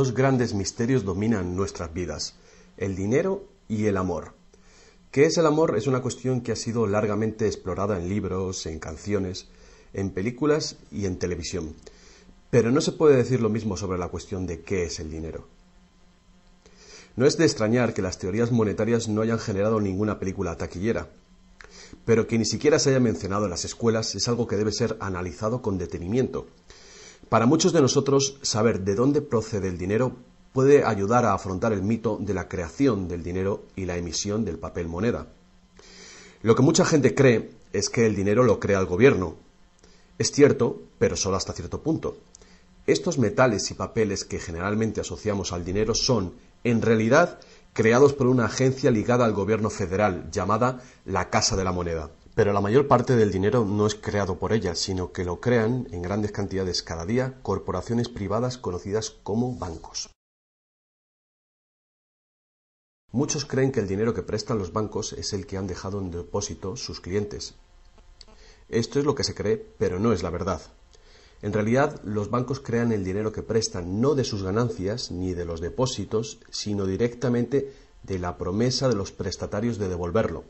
dos grandes misterios dominan nuestras vidas, el dinero y el amor. ¿Qué es el amor? Es una cuestión que ha sido largamente explorada en libros, en canciones, en películas y en televisión. Pero no se puede decir lo mismo sobre la cuestión de qué es el dinero. No es de extrañar que las teorías monetarias no hayan generado ninguna película taquillera, pero que ni siquiera se haya mencionado en las escuelas es algo que debe ser analizado con detenimiento, para muchos de nosotros, saber de dónde procede el dinero puede ayudar a afrontar el mito de la creación del dinero y la emisión del papel moneda. Lo que mucha gente cree es que el dinero lo crea el gobierno. Es cierto, pero solo hasta cierto punto. Estos metales y papeles que generalmente asociamos al dinero son, en realidad, creados por una agencia ligada al gobierno federal llamada la Casa de la Moneda pero la mayor parte del dinero no es creado por ellas, sino que lo crean en grandes cantidades cada día corporaciones privadas conocidas como bancos. Muchos creen que el dinero que prestan los bancos es el que han dejado en depósito sus clientes. Esto es lo que se cree, pero no es la verdad. En realidad, los bancos crean el dinero que prestan no de sus ganancias ni de los depósitos, sino directamente de la promesa de los prestatarios de devolverlo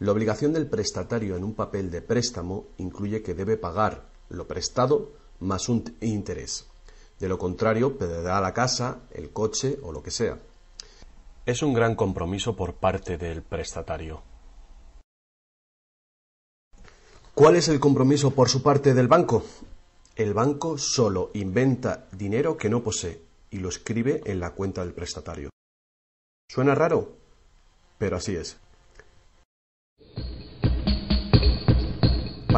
la obligación del prestatario en un papel de préstamo incluye que debe pagar lo prestado más un interés. De lo contrario, perderá la casa, el coche o lo que sea. Es un gran compromiso por parte del prestatario. ¿Cuál es el compromiso por su parte del banco? El banco solo inventa dinero que no posee y lo escribe en la cuenta del prestatario. Suena raro, pero así es.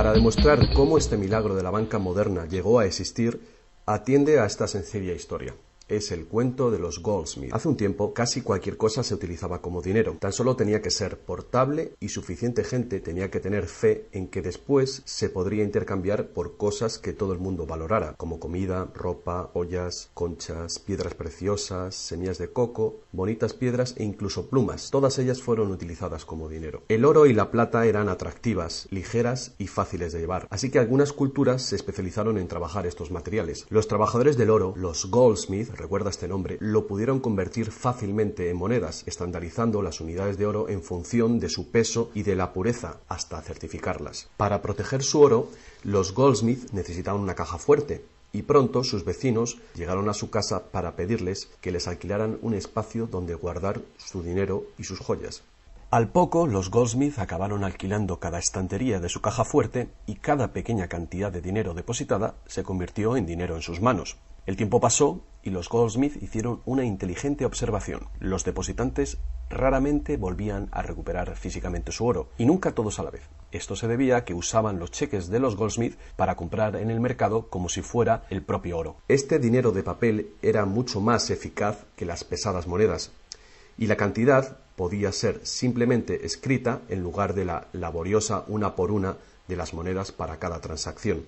Para demostrar cómo este milagro de la banca moderna llegó a existir, atiende a esta sencilla historia es el cuento de los Goldsmith. Hace un tiempo casi cualquier cosa se utilizaba como dinero, tan solo tenía que ser portable y suficiente gente tenía que tener fe en que después se podría intercambiar por cosas que todo el mundo valorara, como comida, ropa, ollas, conchas, piedras preciosas, semillas de coco, bonitas piedras e incluso plumas. Todas ellas fueron utilizadas como dinero. El oro y la plata eran atractivas, ligeras y fáciles de llevar, así que algunas culturas se especializaron en trabajar estos materiales. Los trabajadores del oro, los goldsmith, recuerda este nombre, lo pudieron convertir fácilmente en monedas, estandarizando las unidades de oro en función de su peso y de la pureza, hasta certificarlas. Para proteger su oro, los goldsmith necesitaban una caja fuerte, y pronto sus vecinos llegaron a su casa para pedirles que les alquilaran un espacio donde guardar su dinero y sus joyas. Al poco, los Goldsmith acabaron alquilando cada estantería de su caja fuerte y cada pequeña cantidad de dinero depositada se convirtió en dinero en sus manos. El tiempo pasó y los Goldsmith hicieron una inteligente observación. Los depositantes raramente volvían a recuperar físicamente su oro, y nunca todos a la vez. Esto se debía a que usaban los cheques de los Goldsmith para comprar en el mercado como si fuera el propio oro. Este dinero de papel era mucho más eficaz que las pesadas monedas, y la cantidad podía ser simplemente escrita en lugar de la laboriosa una por una de las monedas para cada transacción.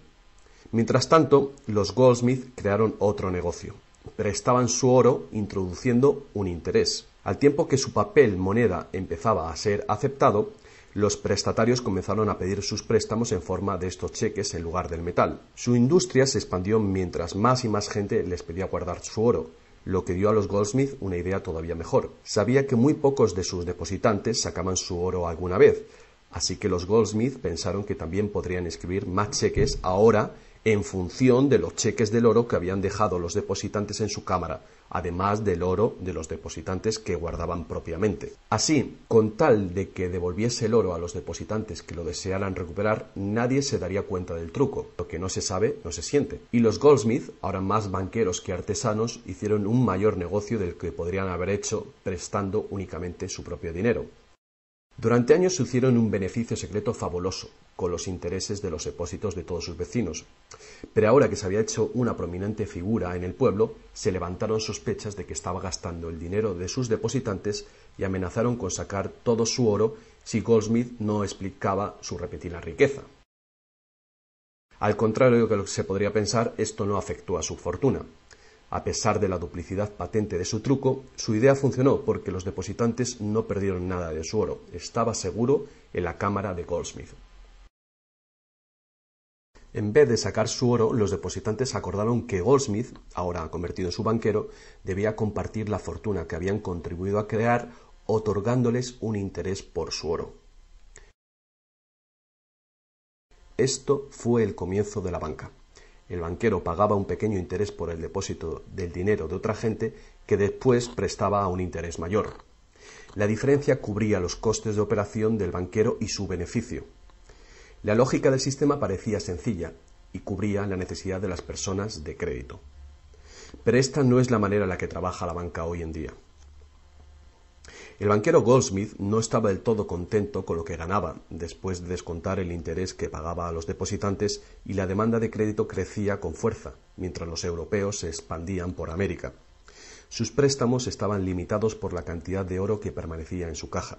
Mientras tanto, los Goldsmith crearon otro negocio. Prestaban su oro introduciendo un interés. Al tiempo que su papel moneda empezaba a ser aceptado, los prestatarios comenzaron a pedir sus préstamos en forma de estos cheques en lugar del metal. Su industria se expandió mientras más y más gente les pedía guardar su oro, lo que dio a los Goldsmith una idea todavía mejor. Sabía que muy pocos de sus depositantes sacaban su oro alguna vez, así que los Goldsmith pensaron que también podrían escribir más cheques ahora en función de los cheques del oro que habían dejado los depositantes en su cámara, además del oro de los depositantes que guardaban propiamente. Así, con tal de que devolviese el oro a los depositantes que lo desearan recuperar, nadie se daría cuenta del truco. Lo que no se sabe, no se siente. Y los Goldsmith, ahora más banqueros que artesanos, hicieron un mayor negocio del que podrían haber hecho prestando únicamente su propio dinero. Durante años se hicieron un beneficio secreto fabuloso, con los intereses de los depósitos de todos sus vecinos. Pero ahora que se había hecho una prominente figura en el pueblo, se levantaron sospechas de que estaba gastando el dinero de sus depositantes y amenazaron con sacar todo su oro si Goldsmith no explicaba su repetida riqueza. Al contrario de lo que se podría pensar, esto no afectó a su fortuna. A pesar de la duplicidad patente de su truco, su idea funcionó porque los depositantes no perdieron nada de su oro. Estaba seguro en la cámara de Goldsmith. En vez de sacar su oro, los depositantes acordaron que Goldsmith, ahora convertido en su banquero, debía compartir la fortuna que habían contribuido a crear, otorgándoles un interés por su oro. Esto fue el comienzo de la banca. El banquero pagaba un pequeño interés por el depósito del dinero de otra gente que después prestaba a un interés mayor. La diferencia cubría los costes de operación del banquero y su beneficio. La lógica del sistema parecía sencilla y cubría la necesidad de las personas de crédito. Pero esta no es la manera en la que trabaja la banca hoy en día. El banquero Goldsmith no estaba del todo contento con lo que ganaba, después de descontar el interés que pagaba a los depositantes y la demanda de crédito crecía con fuerza, mientras los europeos se expandían por América. Sus préstamos estaban limitados por la cantidad de oro que permanecía en su caja.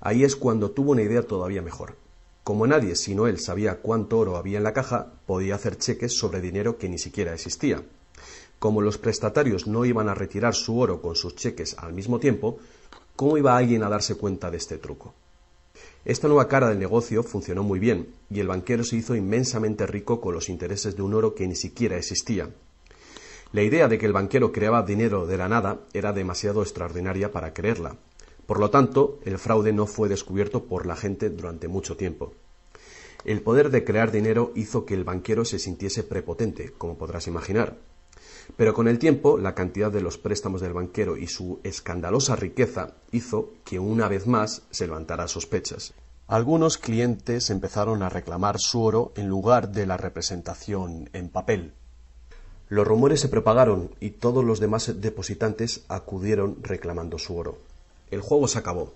Ahí es cuando tuvo una idea todavía mejor. Como nadie sino él sabía cuánto oro había en la caja, podía hacer cheques sobre dinero que ni siquiera existía. Como los prestatarios no iban a retirar su oro con sus cheques al mismo tiempo, ¿cómo iba alguien a darse cuenta de este truco? Esta nueva cara del negocio funcionó muy bien, y el banquero se hizo inmensamente rico con los intereses de un oro que ni siquiera existía. La idea de que el banquero creaba dinero de la nada era demasiado extraordinaria para creerla, por lo tanto, el fraude no fue descubierto por la gente durante mucho tiempo. El poder de crear dinero hizo que el banquero se sintiese prepotente, como podrás imaginar. Pero con el tiempo, la cantidad de los préstamos del banquero y su escandalosa riqueza hizo que una vez más se levantara sospechas. Algunos clientes empezaron a reclamar su oro en lugar de la representación en papel. Los rumores se propagaron y todos los demás depositantes acudieron reclamando su oro. El juego se acabó.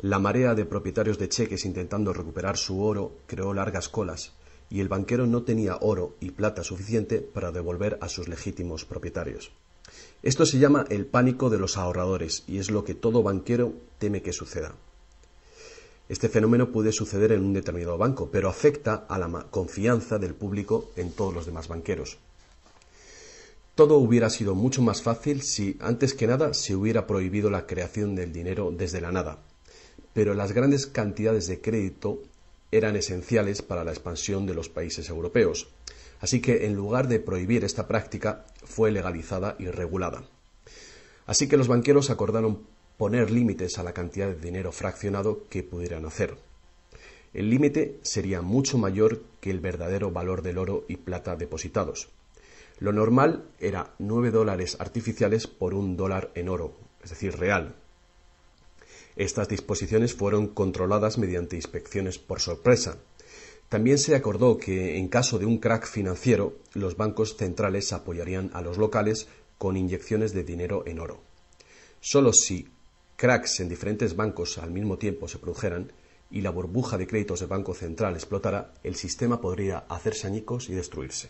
La marea de propietarios de cheques intentando recuperar su oro creó largas colas, y el banquero no tenía oro y plata suficiente para devolver a sus legítimos propietarios. Esto se llama el pánico de los ahorradores y es lo que todo banquero teme que suceda. Este fenómeno puede suceder en un determinado banco, pero afecta a la confianza del público en todos los demás banqueros. Todo hubiera sido mucho más fácil si, antes que nada, se hubiera prohibido la creación del dinero desde la nada. Pero las grandes cantidades de crédito eran esenciales para la expansión de los países europeos. Así que, en lugar de prohibir esta práctica, fue legalizada y regulada. Así que los banqueros acordaron poner límites a la cantidad de dinero fraccionado que pudieran hacer. El límite sería mucho mayor que el verdadero valor del oro y plata depositados. Lo normal era 9 dólares artificiales por un dólar en oro, es decir, real. Estas disposiciones fueron controladas mediante inspecciones por sorpresa. También se acordó que, en caso de un crack financiero, los bancos centrales apoyarían a los locales con inyecciones de dinero en oro. Solo si cracks en diferentes bancos al mismo tiempo se produjeran y la burbuja de créditos del Banco Central explotara, el sistema podría hacerse añicos y destruirse.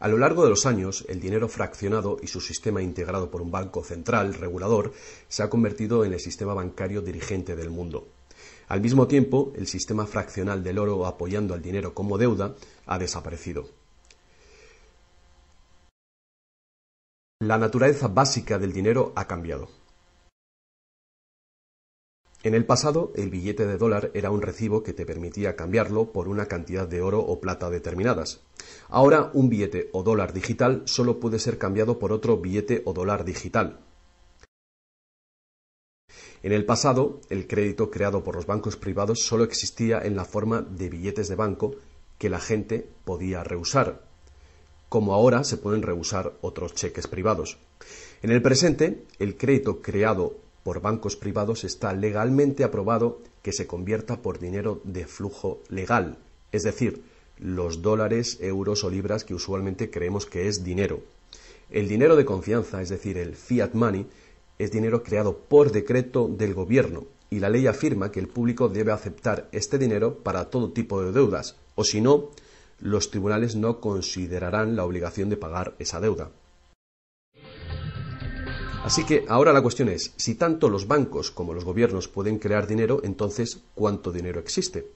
A lo largo de los años, el dinero fraccionado y su sistema integrado por un banco central regulador se ha convertido en el sistema bancario dirigente del mundo. Al mismo tiempo, el sistema fraccional del oro apoyando al dinero como deuda ha desaparecido. La naturaleza básica del dinero ha cambiado. En el pasado, el billete de dólar era un recibo que te permitía cambiarlo por una cantidad de oro o plata determinadas. Ahora, un billete o dólar digital solo puede ser cambiado por otro billete o dólar digital. En el pasado, el crédito creado por los bancos privados solo existía en la forma de billetes de banco que la gente podía rehusar, como ahora se pueden rehusar otros cheques privados. En el presente, el crédito creado por bancos privados está legalmente aprobado que se convierta por dinero de flujo legal, es decir, los dólares, euros o libras que usualmente creemos que es dinero. El dinero de confianza, es decir, el fiat money, es dinero creado por decreto del gobierno y la ley afirma que el público debe aceptar este dinero para todo tipo de deudas, o si no, los tribunales no considerarán la obligación de pagar esa deuda. Así que ahora la cuestión es, si tanto los bancos como los gobiernos pueden crear dinero, entonces, ¿cuánto dinero existe?